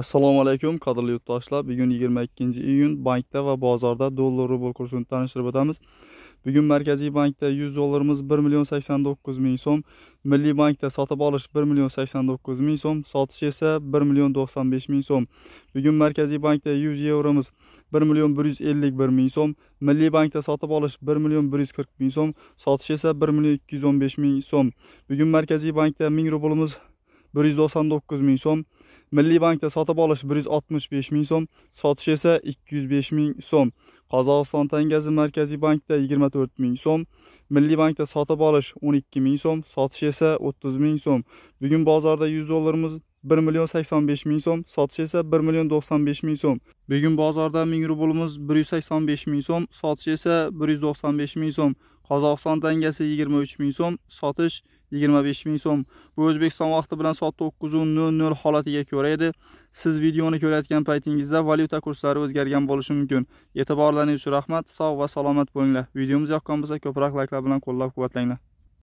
Assalomu alaykum qadrli yurtdoshlar. Bugun 22-iyun bankda ve bozorda dollar rubl kursini tanishtirib o'tamiz. Bugun Markaziy bankda 100 dolarımız 1 milyon 89 ming so'm, Milli bankda satıp alış 1 milyon 89 ming so'm, Satış ise 1 milyon 95 ming so'm. Bugün merkezi bankda 100 yevromiz 1 milyon 151 ming so'm, Milli bankda satıp alış 1 milyon 140 ming so'm, Satış ise 1 milyon 215 ming so'm. Bugün merkezi bankda 1000 rublimiz 199 ming so'm, milliy bankda sotib olish 165 ming so'm sotish esa 205 ming so'm qozog'iston tangasi markaziy bankda 24 ming so'm milliy bankda sotib olish 12 ming so'm sotish esa 30 ming so'm bugun bozorda 100 dollarimiz 1 million 85 ming so'm sotish esa 1 million 95 ming so'm bugun bozorda 1000 rublimiz 185 ming so'm sotish esa 195 ming so'm qozog'iston tangasi yigirma uch ming so'm sotish yigirma besh ming so'm bu o'zbekiston vaqti bilan soat to'qqizu nol nol holatiga ko'ra edi siz videoni ko'rayotgan paytingizda valyuta kurslari o'zgargan bo'lishi mumkin e'tiborlaringiz uchun rahmat sog' va salomat bo'linglar videomiz yoqqan bo'lsa ko'proq layklar bilan qo'llab quvvatlanglar